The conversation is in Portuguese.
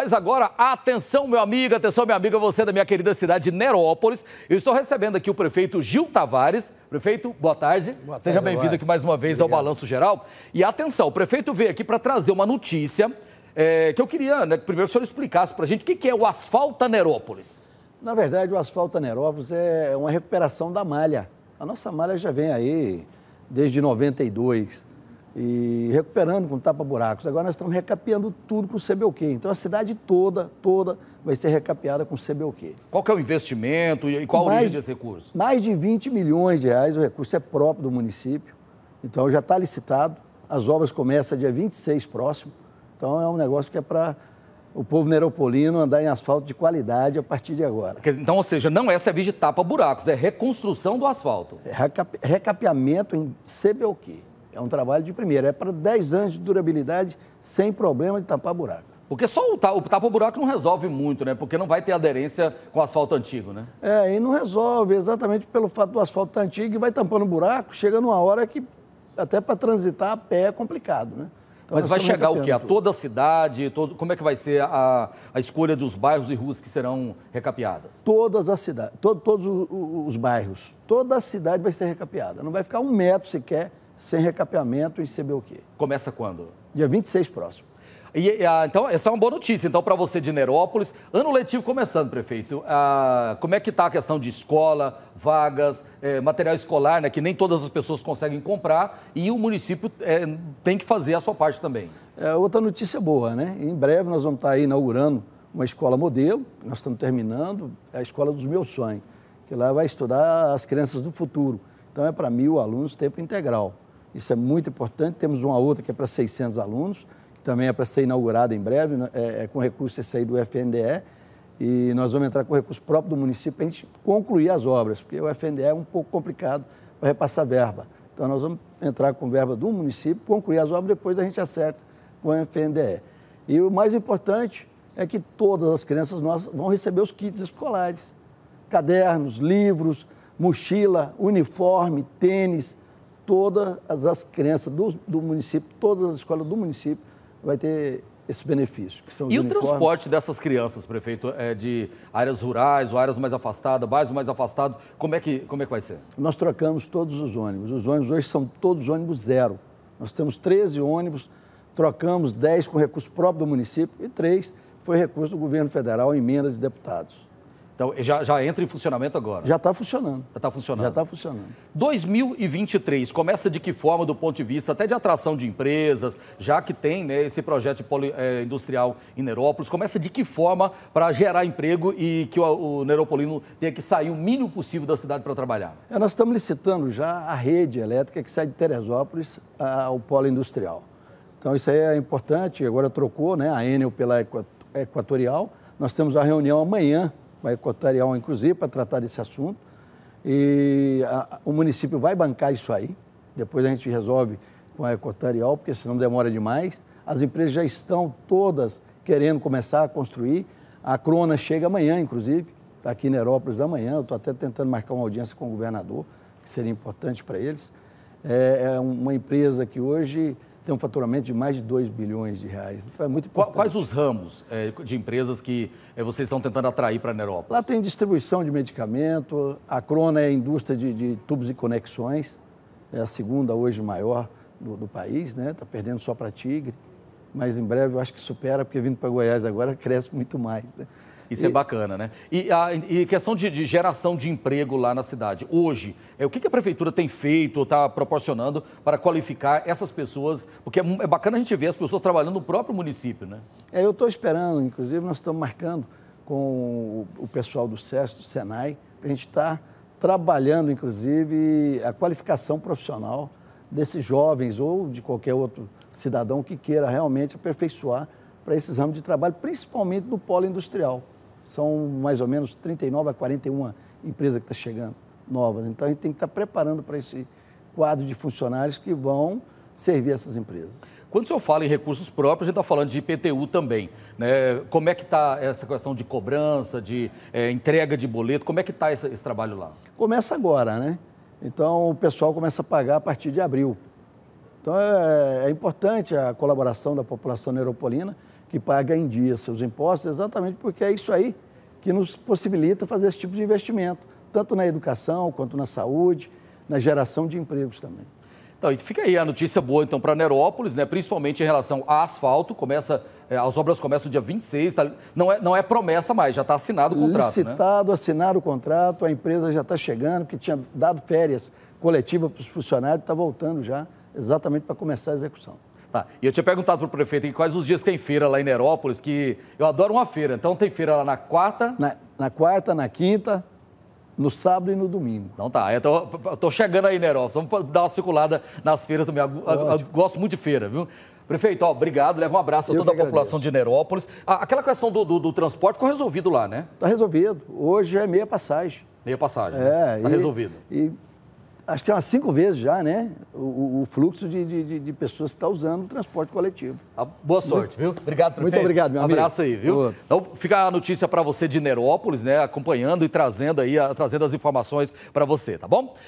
Mas agora, atenção, meu amigo, atenção, minha amiga, você da minha querida cidade de Nerópolis. Eu estou recebendo aqui o prefeito Gil Tavares. Prefeito, boa tarde. Boa tarde Seja bem-vindo aqui mais uma vez Obrigado. ao Balanço Geral. E atenção, o prefeito veio aqui para trazer uma notícia é, que eu queria, né, primeiro, que o senhor explicasse para a gente o que, que é o asfalto Nerópolis. Na verdade, o asfalto Nerópolis é uma recuperação da malha. A nossa malha já vem aí desde 92 e recuperando com tapa-buracos. Agora nós estamos recapeando tudo com CBUQ. Então a cidade toda, toda vai ser recapeada com CBUQ. Qual que é o investimento e qual mais, a origem desse recurso? Mais de 20 milhões de reais, o recurso é próprio do município. Então já está licitado, as obras começam dia 26 próximo. Então é um negócio que é para o povo neropolino andar em asfalto de qualidade a partir de agora. Então, ou seja, não é serviço de tapa-buracos, é reconstrução do asfalto. É recape recapeamento em CBUQ. É um trabalho de primeira. É para 10 anos de durabilidade sem problema de tampar buraco. Porque só o, tapa-buraco não resolve muito, né? Porque não vai ter aderência com o asfalto antigo, né? É, e não resolve, exatamente pelo fato do asfalto estar tá antigo e vai tampando buraco, chega numa hora que até para transitar a pé é complicado, né? Então, Mas vai chegar o quê? A toda a cidade? Todo... Como é que vai ser a, a escolha dos bairros e ruas que serão recapeadas? Todas as cidades, to, todos os, os bairros, toda a cidade vai ser recapeada. Não vai ficar um metro sequer sem recapeamento e CBUQ. Começa quando? Dia 26 próximo. E, ah, então, essa é uma boa notícia. Então, para você de Nerópolis, ano letivo começando, prefeito. Ah, como é que está a questão de escola, vagas, eh, material escolar, né, que nem todas as pessoas conseguem comprar e o município eh, tem que fazer a sua parte também. É, outra notícia boa, né? Em breve nós vamos estar tá inaugurando uma escola modelo, nós estamos terminando, é a escola dos meus sonhos, que lá vai estudar as crianças do futuro. Então, é para mil alunos, tempo integral isso é muito importante. Temos uma outra que é para 600 alunos, que também é para ser inaugurada em breve, né? é, é com recurso esse aí do FNDE, e nós vamos entrar com recurso próprio do município para a gente concluir as obras, porque o FNDE é um pouco complicado para repassar verba. Então, nós vamos entrar com verba do município, concluir as obras, depois a gente acerta com o FNDE. E o mais importante é que todas as crianças nossas vão receber os kits escolares, cadernos, livros, mochila, uniforme, tênis, todas as crianças do, do município, todas as escolas do município, vai ter esse benefício. e o transporte dessas crianças, prefeito, é de áreas rurais ou áreas mais afastadas, bairros mais afastados, como é, que, como é que vai ser? Nós trocamos todos os ônibus. Os ônibus hoje são todos ônibus zero. Nós temos 13 ônibus, trocamos 10 com recurso próprio do município e 3 foi recurso do governo federal, emendas de deputados. Então já, já entra em funcionamento agora? Já está funcionando. Já está funcionando. Já está funcionando. 2023 começa de que forma do ponto de vista até de atração de empresas, já que tem né, esse projeto poli, é, industrial em Nerópolis, começa de que forma para gerar emprego e que o, o Neropolino tenha que sair o mínimo possível da cidade para trabalhar? É, nós estamos licitando já a rede elétrica que sai de Teresópolis ao polo industrial. Então isso aí é importante, agora trocou né, a Enel pela Equatorial. Nós temos a reunião amanhã uma cotar um, inclusive, para tratar desse assunto. E a, o município vai bancar isso aí. Depois a gente resolve com a equatorial, porque senão demora demais. As empresas já estão todas querendo começar a construir. A Crona chega amanhã, inclusive, está aqui em Nerópolis da manhã. Eu estou até tentando marcar uma audiência com o governador, que seria importante para eles. É, é uma empresa que hoje tem um faturamento de mais de 2 bilhões de reais. Então é muito importante. Quais os ramos é, de empresas que é, vocês estão tentando atrair para a Nerópolis? Lá tem distribuição de medicamento, a Crona é a indústria de, de tubos e conexões, é a segunda hoje maior do, do país, né? Está perdendo só para Tigre, mas em breve eu acho que supera, porque vindo para Goiás agora cresce muito mais. Né? Isso é e... é bacana, né? E, a, e questão de, de, geração de emprego lá na cidade. Hoje, é, o que, que a prefeitura tem feito ou está proporcionando para qualificar essas pessoas? Porque é, é, bacana a gente ver as pessoas trabalhando no próprio município, né? É, eu estou esperando, inclusive, nós estamos marcando com o, o pessoal do SES, do SENAI, para a gente estar tá trabalhando, inclusive, a qualificação profissional desses jovens ou de qualquer outro cidadão que queira realmente aperfeiçoar para esses ramos de trabalho, principalmente no polo industrial. São mais ou menos 39 a 41 empresas que estão tá chegando novas. Então a gente tem que estar tá preparando para esse quadro de funcionários que vão servir essas empresas. Quando o senhor fala em recursos próprios, a gente está falando de IPTU também. Né? Como é que está essa questão de cobrança, de é, entrega de boleto? Como é que está esse, esse trabalho lá? Começa agora, né? Então o pessoal começa a pagar a partir de abril. Então, é, é, é importante a colaboração da população neuropolina, que paga em dia seus impostos, exatamente porque é isso aí que nos possibilita fazer esse tipo de investimento, tanto na educação quanto na saúde, na geração de empregos também. Então, fica aí a notícia boa, então, para Nerópolis, né? principalmente em relação a asfalto. Começa, é, as obras começam dia 26, tá, não, é, não é promessa mais, já está assinado o contrato. Né? Licitado, né? assinado o contrato, a empresa já está chegando, porque tinha dado férias coletivas para os funcionários, está voltando já exatamente para começar a execução. Tá. E eu tinha perguntado para o prefeito em quais os dias tem feira lá em Nerópolis, que eu adoro uma feira. Então tem feira lá na quarta? Na, na quarta, na quinta, no sábado e no domingo. Então tá, eu tô, chegando aí, Nerópolis. Vamos dar uma circulada nas feiras também. Eu, eu, gosto muito de feira, viu? Prefeito, ó, obrigado. Leva um abraço a toda a população de Nerópolis. Ah, aquela questão do, do, do, transporte ficou resolvido lá, né? Está resolvido. Hoje é meia passagem. Meia passagem. Né? É. Está resolvido. E acho que é umas cinco vezes já, né? O, o fluxo de, de, de, pessoas que está usando o transporte coletivo. Ah, boa sorte, muito, viu? Obrigado, prefeito. Muito obrigado, meu amigo. abraço aí, viu? Outro. Então, fica a notícia para você de Nerópolis, né? Acompanhando e trazendo aí, trazendo as informações para você, tá bom?